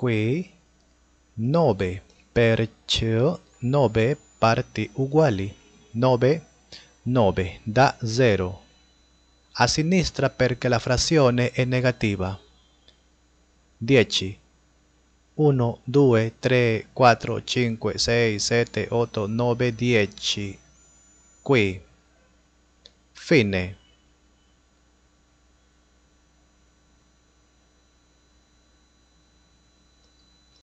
qui 9, perciò 9 parti uguali, 9, 9 da 0. A sinistra perché la frazione è negativa. 10. 1, 2, 3, 4, 5, 6, 7, 8, 9, 10. Qui. Fine.